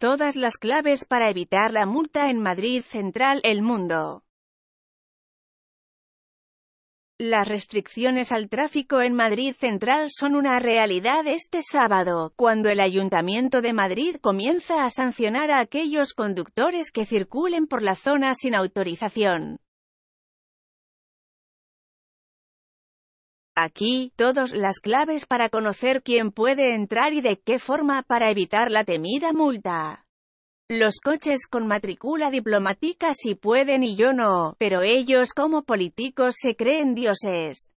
Todas las claves para evitar la multa en Madrid Central El Mundo. Las restricciones al tráfico en Madrid Central son una realidad este sábado, cuando el Ayuntamiento de Madrid comienza a sancionar a aquellos conductores que circulen por la zona sin autorización. Aquí, todas las claves para conocer quién puede entrar y de qué forma para evitar la temida multa. Los coches con matrícula diplomática sí pueden y yo no, pero ellos como políticos se creen dioses.